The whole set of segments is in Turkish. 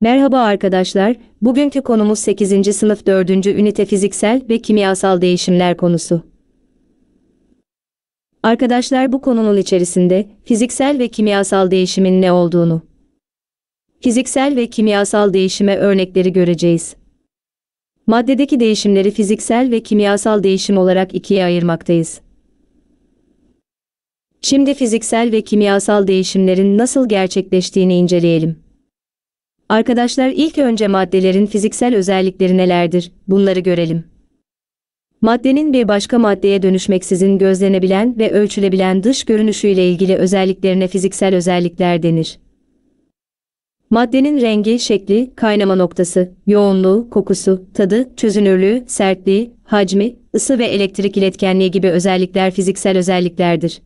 Merhaba arkadaşlar, bugünkü konumuz 8. sınıf 4. ünite fiziksel ve kimyasal değişimler konusu. Arkadaşlar bu konunun içerisinde fiziksel ve kimyasal değişimin ne olduğunu, fiziksel ve kimyasal değişime örnekleri göreceğiz. Maddedeki değişimleri fiziksel ve kimyasal değişim olarak ikiye ayırmaktayız. Şimdi fiziksel ve kimyasal değişimlerin nasıl gerçekleştiğini inceleyelim. Arkadaşlar ilk önce maddelerin fiziksel özellikleri nelerdir? Bunları görelim. Maddenin bir başka maddeye dönüşmeksizin gözlenebilen ve ölçülebilen dış görünüşüyle ilgili özelliklerine fiziksel özellikler denir. Maddenin rengi, şekli, kaynama noktası, yoğunluğu, kokusu, tadı, çözünürlüğü, sertliği, hacmi, ısı ve elektrik iletkenliği gibi özellikler fiziksel özelliklerdir.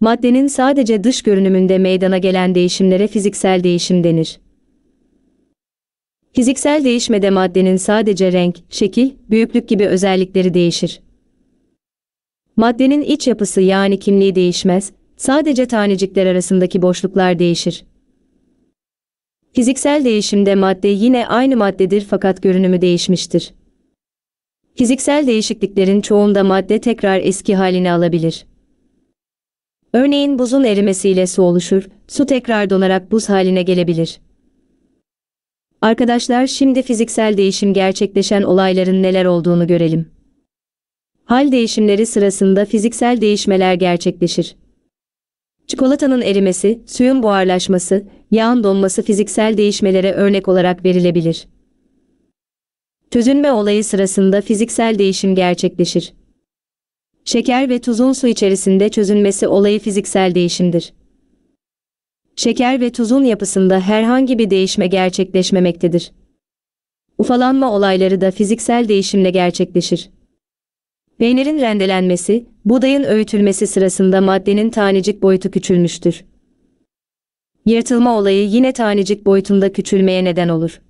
Maddenin sadece dış görünümünde meydana gelen değişimlere fiziksel değişim denir. Fiziksel değişmede maddenin sadece renk, şekil, büyüklük gibi özellikleri değişir. Maddenin iç yapısı yani kimliği değişmez, sadece tanecikler arasındaki boşluklar değişir. Fiziksel değişimde madde yine aynı maddedir fakat görünümü değişmiştir. Fiziksel değişikliklerin çoğunda madde tekrar eski halini alabilir. Örneğin buzun erimesiyle su oluşur, su tekrar donarak buz haline gelebilir. Arkadaşlar şimdi fiziksel değişim gerçekleşen olayların neler olduğunu görelim. Hal değişimleri sırasında fiziksel değişmeler gerçekleşir. Çikolatanın erimesi, suyun buharlaşması, yağın donması fiziksel değişmelere örnek olarak verilebilir. Çözünme olayı sırasında fiziksel değişim gerçekleşir. Şeker ve tuzun su içerisinde çözünmesi olayı fiziksel değişimdir. Şeker ve tuzun yapısında herhangi bir değişme gerçekleşmemektedir. Ufalanma olayları da fiziksel değişimle gerçekleşir. Peynirin rendelenmesi, budayın öğütülmesi sırasında maddenin tanecik boyutu küçülmüştür. Yırtılma olayı yine tanecik boyutunda küçülmeye neden olur.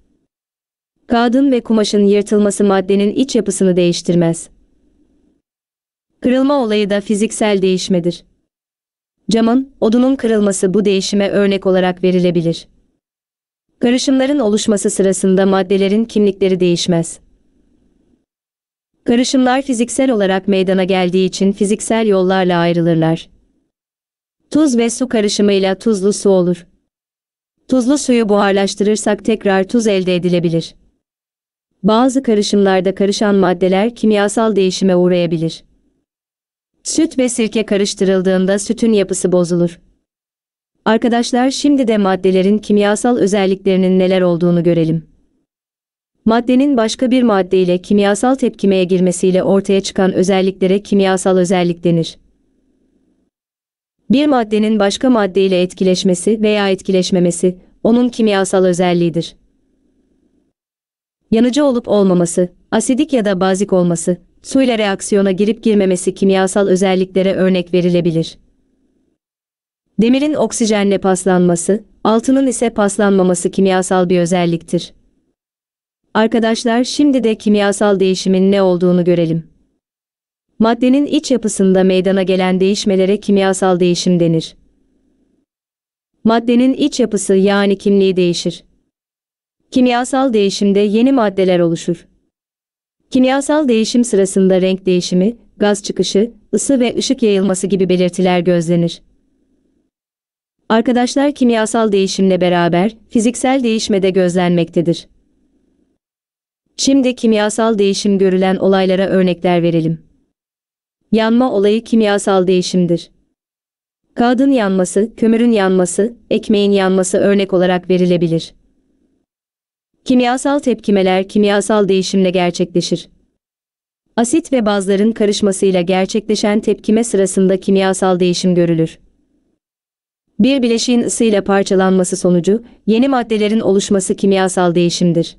Kağıdın ve kumaşın yırtılması maddenin iç yapısını değiştirmez. Kırılma olayı da fiziksel değişmedir. Camın, odunun kırılması bu değişime örnek olarak verilebilir. Karışımların oluşması sırasında maddelerin kimlikleri değişmez. Karışımlar fiziksel olarak meydana geldiği için fiziksel yollarla ayrılırlar. Tuz ve su karışımıyla tuzlu su olur. Tuzlu suyu buharlaştırırsak tekrar tuz elde edilebilir. Bazı karışımlarda karışan maddeler kimyasal değişime uğrayabilir. Süt ve sirke karıştırıldığında sütün yapısı bozulur. Arkadaşlar şimdi de maddelerin kimyasal özelliklerinin neler olduğunu görelim. Maddenin başka bir madde ile kimyasal tepkimeye girmesiyle ortaya çıkan özelliklere kimyasal özellik denir. Bir maddenin başka madde ile etkileşmesi veya etkileşmemesi onun kimyasal özelliğidir. Yanıcı olup olmaması, asidik ya da bazik olması, Su ile reaksiyona girip girmemesi kimyasal özelliklere örnek verilebilir. Demirin oksijenle paslanması, altının ise paslanmaması kimyasal bir özelliktir. Arkadaşlar şimdi de kimyasal değişimin ne olduğunu görelim. Maddenin iç yapısında meydana gelen değişmelere kimyasal değişim denir. Maddenin iç yapısı yani kimliği değişir. Kimyasal değişimde yeni maddeler oluşur. Kimyasal değişim sırasında renk değişimi, gaz çıkışı, ısı ve ışık yayılması gibi belirtiler gözlenir. Arkadaşlar kimyasal değişimle beraber fiziksel değişme de gözlenmektedir. Şimdi kimyasal değişim görülen olaylara örnekler verelim. Yanma olayı kimyasal değişimdir. Kağıdın yanması, kömürün yanması, ekmeğin yanması örnek olarak verilebilir. Kimyasal tepkimeler kimyasal değişimle gerçekleşir. Asit ve bazların karışmasıyla gerçekleşen tepkime sırasında kimyasal değişim görülür. Bir bileşiğin ısıyla parçalanması sonucu yeni maddelerin oluşması kimyasal değişimdir.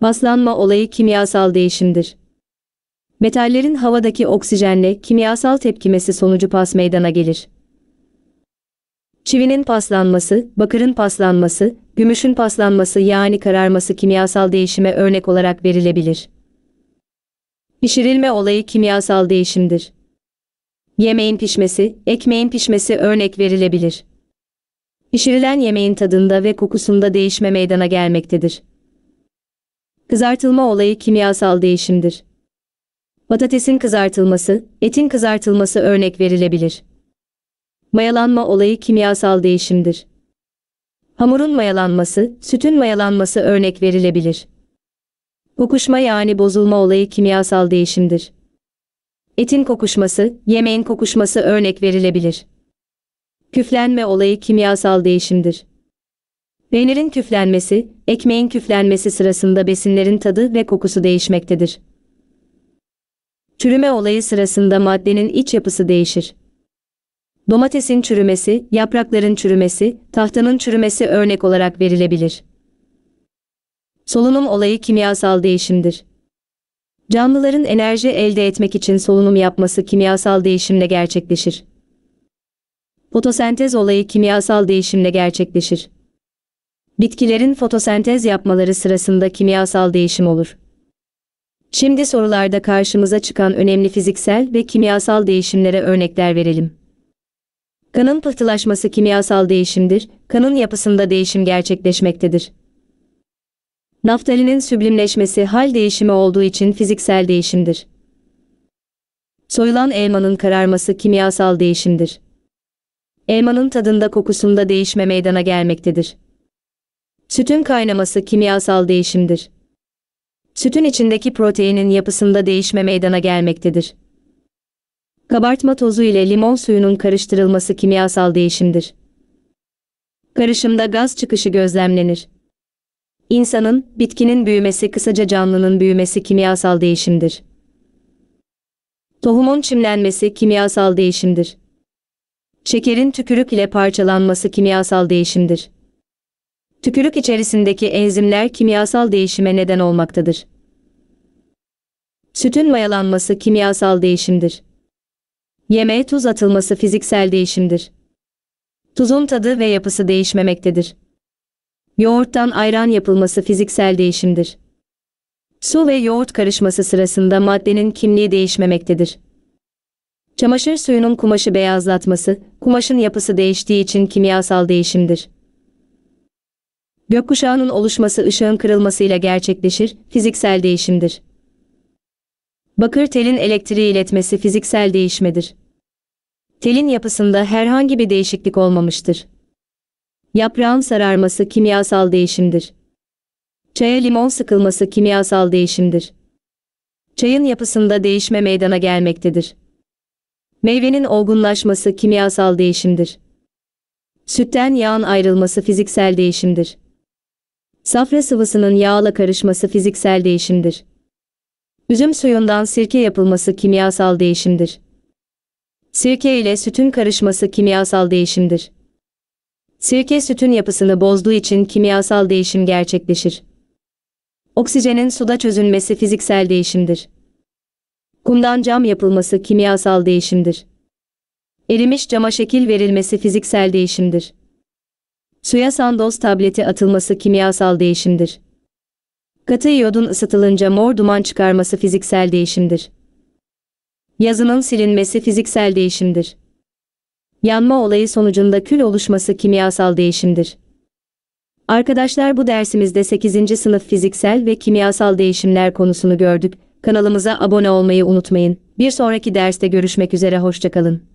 Paslanma olayı kimyasal değişimdir. Metallerin havadaki oksijenle kimyasal tepkimesi sonucu pas meydana gelir. Çivinin paslanması, bakırın paslanması, gümüşün paslanması yani kararması kimyasal değişime örnek olarak verilebilir. Pişirilme olayı kimyasal değişimdir. Yemeğin pişmesi, ekmeğin pişmesi örnek verilebilir. Pişirilen yemeğin tadında ve kokusunda değişme meydana gelmektedir. Kızartılma olayı kimyasal değişimdir. Patatesin kızartılması, etin kızartılması örnek verilebilir. Mayalanma olayı kimyasal değişimdir. Hamurun mayalanması, sütün mayalanması örnek verilebilir. Kokuşma yani bozulma olayı kimyasal değişimdir. Etin kokuşması, yemeğin kokuşması örnek verilebilir. Küflenme olayı kimyasal değişimdir. Peynirin küflenmesi, ekmeğin küflenmesi sırasında besinlerin tadı ve kokusu değişmektedir. Çürüme olayı sırasında maddenin iç yapısı değişir. Domatesin çürümesi, yaprakların çürümesi, tahtanın çürümesi örnek olarak verilebilir. Solunum olayı kimyasal değişimdir. Canlıların enerji elde etmek için solunum yapması kimyasal değişimle gerçekleşir. Fotosentez olayı kimyasal değişimle gerçekleşir. Bitkilerin fotosentez yapmaları sırasında kimyasal değişim olur. Şimdi sorularda karşımıza çıkan önemli fiziksel ve kimyasal değişimlere örnekler verelim. Kanın pıhtılaşması kimyasal değişimdir, kanın yapısında değişim gerçekleşmektedir. Naftalinin süblimleşmesi hal değişimi olduğu için fiziksel değişimdir. Soyulan elmanın kararması kimyasal değişimdir. Elmanın tadında kokusunda değişme meydana gelmektedir. Sütün kaynaması kimyasal değişimdir. Sütün içindeki proteinin yapısında değişme meydana gelmektedir. Kabartma tozu ile limon suyunun karıştırılması kimyasal değişimdir. Karışımda gaz çıkışı gözlemlenir. İnsanın, bitkinin büyümesi kısaca canlının büyümesi kimyasal değişimdir. Tohumun çimlenmesi kimyasal değişimdir. Şekerin tükürük ile parçalanması kimyasal değişimdir. Tükürük içerisindeki enzimler kimyasal değişime neden olmaktadır. Sütün mayalanması kimyasal değişimdir. Yemeğe tuz atılması fiziksel değişimdir. Tuzun tadı ve yapısı değişmemektedir. Yoğurttan ayran yapılması fiziksel değişimdir. Su ve yoğurt karışması sırasında maddenin kimliği değişmemektedir. Çamaşır suyunun kumaşı beyazlatması, kumaşın yapısı değiştiği için kimyasal değişimdir. Gökkuşağının oluşması ışığın kırılmasıyla gerçekleşir, fiziksel değişimdir. Bakır telin elektriği iletmesi fiziksel değişmedir. Telin yapısında herhangi bir değişiklik olmamıştır. Yaprağın sararması kimyasal değişimdir. Çaya limon sıkılması kimyasal değişimdir. Çayın yapısında değişme meydana gelmektedir. Meyvenin olgunlaşması kimyasal değişimdir. Sütten yağın ayrılması fiziksel değişimdir. Safra sıvısının yağla karışması fiziksel değişimdir. Üzüm suyundan sirke yapılması kimyasal değişimdir. Sirke ile sütün karışması kimyasal değişimdir. Sirke sütün yapısını bozduğu için kimyasal değişim gerçekleşir. Oksijenin suda çözünmesi fiziksel değişimdir. Kumdan cam yapılması kimyasal değişimdir. Erimiş cama şekil verilmesi fiziksel değişimdir. Suya sandoz tableti atılması kimyasal değişimdir. Katı iyodun ısıtılınca mor duman çıkarması fiziksel değişimdir. Yazının silinmesi fiziksel değişimdir. Yanma olayı sonucunda kül oluşması kimyasal değişimdir. Arkadaşlar bu dersimizde 8. sınıf fiziksel ve kimyasal değişimler konusunu gördük. Kanalımıza abone olmayı unutmayın. Bir sonraki derste görüşmek üzere hoşçakalın.